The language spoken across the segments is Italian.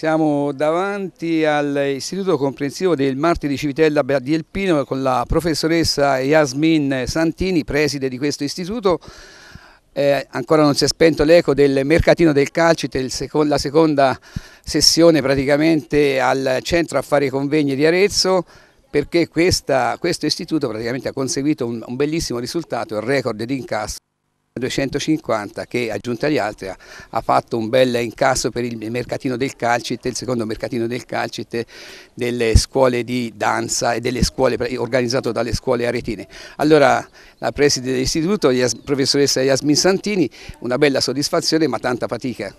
Siamo davanti all'Istituto Comprensivo del Martiri Civitella di Elpino con la professoressa Yasmin Santini, preside di questo istituto. Eh, ancora non si è spento l'eco del mercatino del calcite, seco la seconda sessione praticamente al centro affari e convegni di Arezzo perché questa, questo istituto praticamente ha conseguito un, un bellissimo risultato, il record di incasso. 250 che aggiunta agli altri ha fatto un bel incasso per il mercatino del calcite, il secondo mercatino del calcite delle scuole di danza e delle scuole organizzato dalle scuole aretine. Allora la preside dell'istituto, la professoressa Yasmin Santini, una bella soddisfazione ma tanta fatica.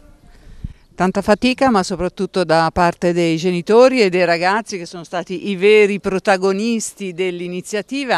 Tanta fatica ma soprattutto da parte dei genitori e dei ragazzi che sono stati i veri protagonisti dell'iniziativa.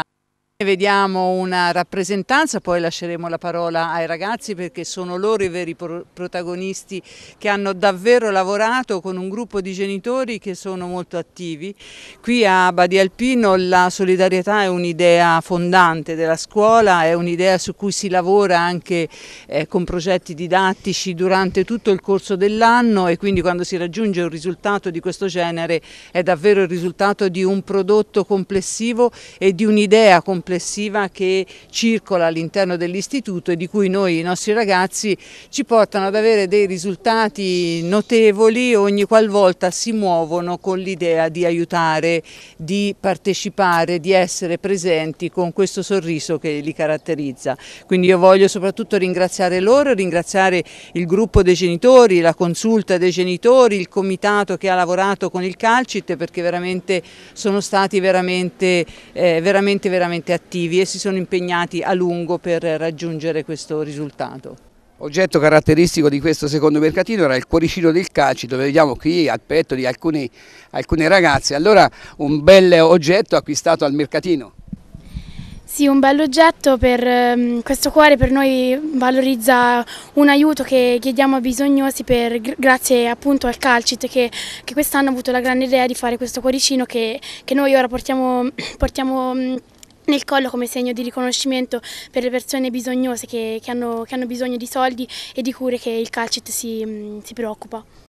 Vediamo una rappresentanza, poi lasceremo la parola ai ragazzi perché sono loro i veri pro protagonisti che hanno davvero lavorato con un gruppo di genitori che sono molto attivi. Qui a Badi Alpino la solidarietà è un'idea fondante della scuola, è un'idea su cui si lavora anche eh, con progetti didattici durante tutto il corso dell'anno e quindi quando si raggiunge un risultato di questo genere è davvero il risultato di un prodotto complessivo e di un'idea complessiva riflessiva che circola all'interno dell'istituto e di cui noi, i nostri ragazzi, ci portano ad avere dei risultati notevoli ogni qualvolta si muovono con l'idea di aiutare, di partecipare, di essere presenti con questo sorriso che li caratterizza. Quindi io voglio soprattutto ringraziare loro, ringraziare il gruppo dei genitori, la consulta dei genitori, il comitato che ha lavorato con il Calcit perché veramente sono stati veramente, eh, veramente, veramente attivi e si sono impegnati a lungo per raggiungere questo risultato. Oggetto caratteristico di questo secondo mercatino era il cuoricino del calcio, dove vediamo qui al petto di alcuni, alcune ragazze. Allora un bel oggetto acquistato al mercatino. Sì, un bell'oggetto per ehm, questo cuore per noi valorizza un aiuto che chiediamo a bisognosi per, grazie appunto al Calcit che, che quest'anno ha avuto la grande idea di fare questo cuoricino che, che noi ora portiamo, portiamo mm, nel collo come segno di riconoscimento per le persone bisognose che, che, hanno, che hanno, bisogno di soldi e di cure che il Calcit si, si preoccupa.